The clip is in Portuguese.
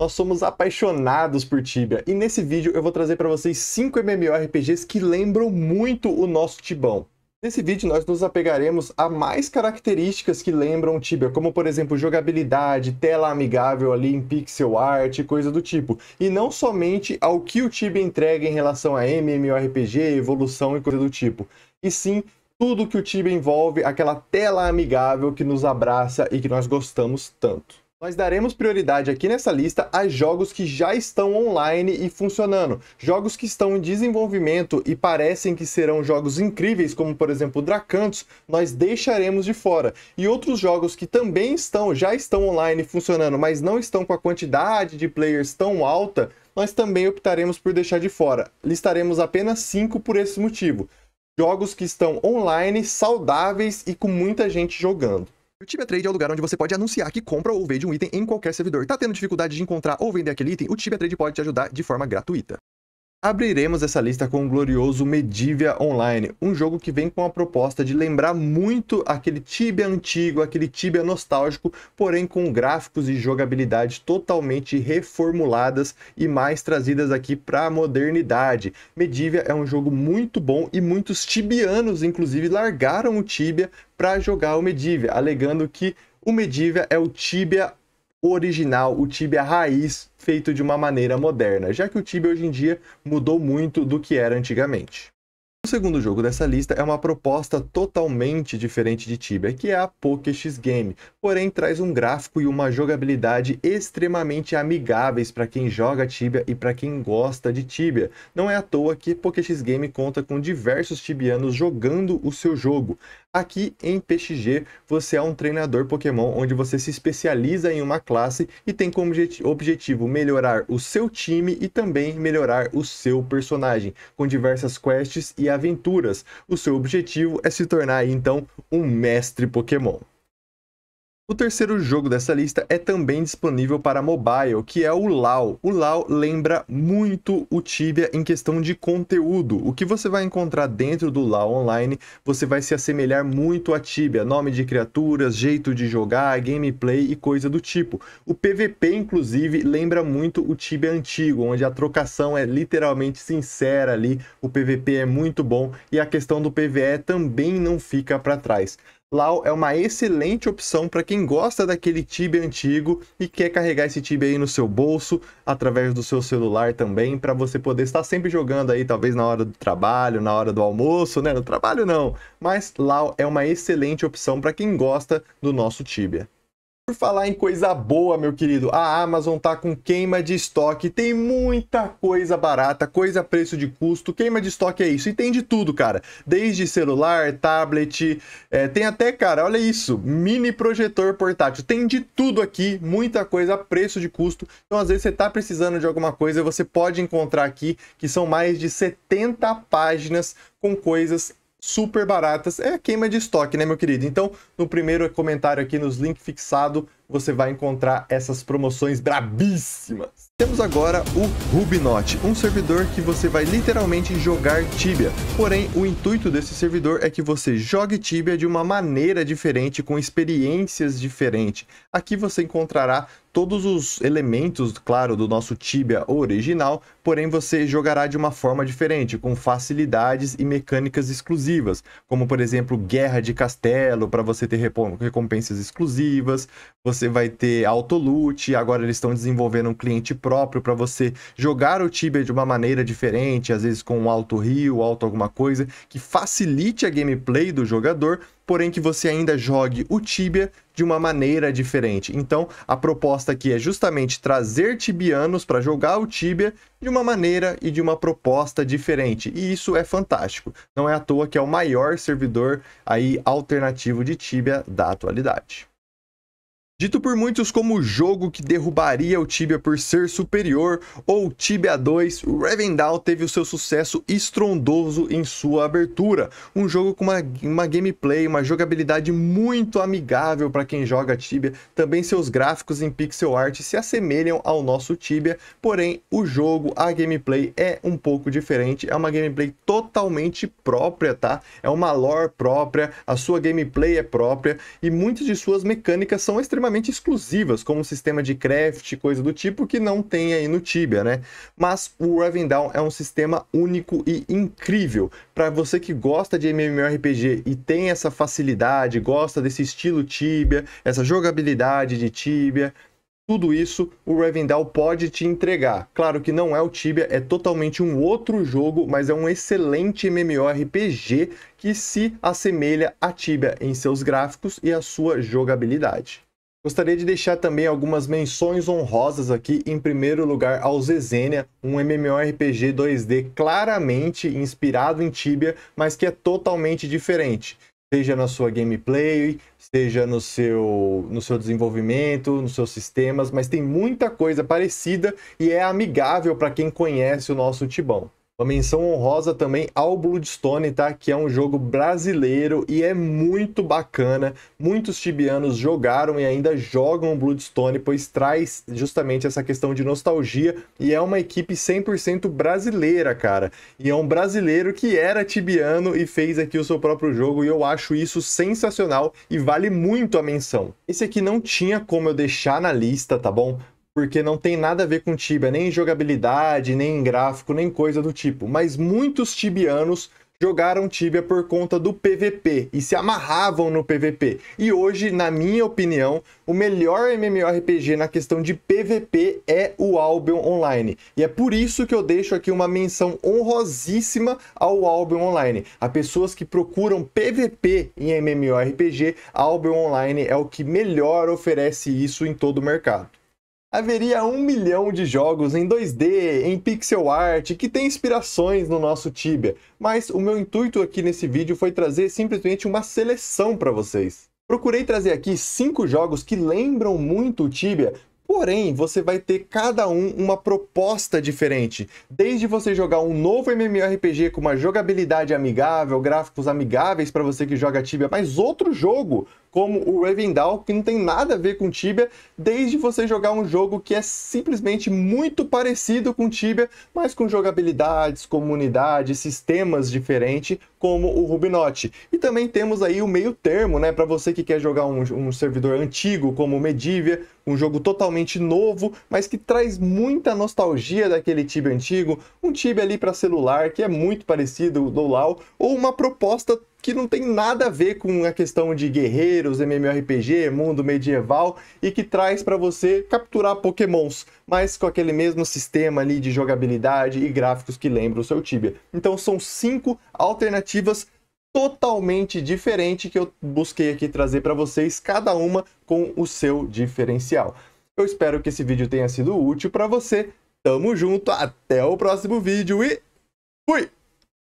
Nós somos apaixonados por Tibia e nesse vídeo eu vou trazer para vocês 5 MMORPGs que lembram muito o nosso Tibão. Nesse vídeo nós nos apegaremos a mais características que lembram Tibia, como por exemplo jogabilidade, tela amigável ali em pixel art, coisa do tipo. E não somente ao que o Tibia entrega em relação a MMORPG, evolução e coisa do tipo. E sim tudo que o Tibia envolve, aquela tela amigável que nos abraça e que nós gostamos tanto. Nós daremos prioridade aqui nessa lista a jogos que já estão online e funcionando, jogos que estão em desenvolvimento e parecem que serão jogos incríveis, como por exemplo Dracantos, nós deixaremos de fora. E outros jogos que também estão, já estão online e funcionando, mas não estão com a quantidade de players tão alta, nós também optaremos por deixar de fora. Listaremos apenas 5 por esse motivo. Jogos que estão online, saudáveis e com muita gente jogando. O Tibia é Trade é o lugar onde você pode anunciar que compra ou vende um item em qualquer servidor. Tá tendo dificuldade de encontrar ou vender aquele item? O Tibia é Trade pode te ajudar de forma gratuita. Abriremos essa lista com o glorioso Medivia Online, um jogo que vem com a proposta de lembrar muito aquele Tibia antigo, aquele Tibia nostálgico, porém com gráficos e jogabilidade totalmente reformuladas e mais trazidas aqui para a modernidade. Medivia é um jogo muito bom e muitos tibianos, inclusive, largaram o Tibia para jogar o Medivia, alegando que o Medivia é o Tibia original, o Tibia raiz, feito de uma maneira moderna, já que o Tibia hoje em dia mudou muito do que era antigamente. O segundo jogo dessa lista é uma proposta totalmente diferente de Tibia, que é a PokéX Game, porém traz um gráfico e uma jogabilidade extremamente amigáveis para quem joga Tibia e para quem gosta de Tibia. Não é à toa que PokéX Game conta com diversos tibianos jogando o seu jogo. Aqui em PXG, você é um treinador Pokémon onde você se especializa em uma classe e tem como objetivo melhorar o seu time e também melhorar o seu personagem, com diversas quests e aventuras. O seu objetivo é se tornar então um mestre Pokémon. O terceiro jogo dessa lista é também disponível para mobile, que é o Lao. O Lao lembra muito o Tibia em questão de conteúdo. O que você vai encontrar dentro do Lao online, você vai se assemelhar muito a Tibia, nome de criaturas, jeito de jogar, gameplay e coisa do tipo. O PVP, inclusive, lembra muito o Tibia antigo, onde a trocação é literalmente sincera ali, o PVP é muito bom e a questão do PVE também não fica para trás. Lau é uma excelente opção para quem gosta daquele Tibia antigo e quer carregar esse Tibia aí no seu bolso, através do seu celular também, para você poder estar sempre jogando aí, talvez na hora do trabalho, na hora do almoço, né? No trabalho não, mas Lau é uma excelente opção para quem gosta do nosso Tibia. Por falar em coisa boa, meu querido, a Amazon tá com queima de estoque, tem muita coisa barata, coisa a preço de custo, queima de estoque é isso, e tem de tudo, cara, desde celular, tablet, é, tem até, cara, olha isso, mini projetor portátil, tem de tudo aqui, muita coisa a preço de custo, então às vezes você tá precisando de alguma coisa, você pode encontrar aqui, que são mais de 70 páginas com coisas super baratas. É queima de estoque, né, meu querido? Então, no primeiro comentário aqui, nos links fixado, você vai encontrar essas promoções brabíssimas. Temos agora o Rubinot, um servidor que você vai literalmente jogar Tibia. Porém, o intuito desse servidor é que você jogue Tibia de uma maneira diferente, com experiências diferentes. Aqui você encontrará todos os elementos, claro, do nosso Tibia original, porém você jogará de uma forma diferente, com facilidades e mecânicas exclusivas, como por exemplo, guerra de castelo, para você ter recompensas exclusivas, você você vai ter autoloot, agora eles estão desenvolvendo um cliente próprio para você jogar o Tibia de uma maneira diferente, às vezes com um alto rio, alto alguma coisa, que facilite a gameplay do jogador, porém que você ainda jogue o Tibia de uma maneira diferente. Então, a proposta aqui é justamente trazer tibianos para jogar o Tibia de uma maneira e de uma proposta diferente. E isso é fantástico. Não é à toa que é o maior servidor aí alternativo de Tibia da atualidade. Dito por muitos como o jogo que derrubaria o Tibia por ser superior ou Tibia 2, Revendal teve o seu sucesso estrondoso em sua abertura. Um jogo com uma, uma gameplay, uma jogabilidade muito amigável para quem joga Tibia. Também seus gráficos em pixel art se assemelham ao nosso Tibia, porém o jogo, a gameplay é um pouco diferente. É uma gameplay totalmente própria, tá? É uma lore própria, a sua gameplay é própria e muitas de suas mecânicas são extremamente extremamente exclusivas, como um sistema de craft, coisa do tipo, que não tem aí no Tibia, né? Mas o Ravendown é um sistema único e incrível. Para você que gosta de MMORPG e tem essa facilidade, gosta desse estilo Tibia, essa jogabilidade de Tibia, tudo isso o Revendal pode te entregar. Claro que não é o Tibia, é totalmente um outro jogo, mas é um excelente MMORPG que se assemelha a Tibia em seus gráficos e a sua jogabilidade. Gostaria de deixar também algumas menções honrosas aqui, em primeiro lugar ao Zezenia, um MMORPG 2D claramente inspirado em Tibia, mas que é totalmente diferente, seja na sua gameplay, seja no seu, no seu desenvolvimento, nos seus sistemas, mas tem muita coisa parecida e é amigável para quem conhece o nosso Tibão. Uma menção honrosa também ao Bloodstone, tá? Que é um jogo brasileiro e é muito bacana. Muitos tibianos jogaram e ainda jogam Bloodstone, pois traz justamente essa questão de nostalgia e é uma equipe 100% brasileira, cara. E é um brasileiro que era tibiano e fez aqui o seu próprio jogo e eu acho isso sensacional e vale muito a menção. Esse aqui não tinha como eu deixar na lista, tá bom? porque não tem nada a ver com Tibia, nem jogabilidade, nem gráfico, nem coisa do tipo. Mas muitos tibianos jogaram Tibia por conta do PVP e se amarravam no PVP. E hoje, na minha opinião, o melhor MMORPG na questão de PVP é o Albion Online. E é por isso que eu deixo aqui uma menção honrosíssima ao Albion Online. A pessoas que procuram PVP em MMORPG, Albion Online é o que melhor oferece isso em todo o mercado haveria um milhão de jogos em 2D, em pixel art, que tem inspirações no nosso Tibia, mas o meu intuito aqui nesse vídeo foi trazer simplesmente uma seleção para vocês. Procurei trazer aqui cinco jogos que lembram muito o Tibia, Porém, você vai ter cada um uma proposta diferente. Desde você jogar um novo MMORPG com uma jogabilidade amigável, gráficos amigáveis para você que joga Tibia, mas outro jogo, como o Ravendal, que não tem nada a ver com Tibia, desde você jogar um jogo que é simplesmente muito parecido com Tibia, mas com jogabilidades, comunidades, sistemas diferentes, como o Rubinote. E também temos aí o meio termo, né, para você que quer jogar um, um servidor antigo como o Medivia, um jogo totalmente relativamente novo, mas que traz muita nostalgia daquele Tibia antigo, um Tibia ali para celular que é muito parecido do Lao, ou uma proposta que não tem nada a ver com a questão de guerreiros, MMORPG, mundo medieval e que traz para você capturar pokémons, mas com aquele mesmo sistema ali de jogabilidade e gráficos que lembra o seu Tibia. Então são cinco alternativas totalmente diferente que eu busquei aqui trazer para vocês, cada uma com o seu diferencial. Eu espero que esse vídeo tenha sido útil para você. Tamo junto, até o próximo vídeo e fui!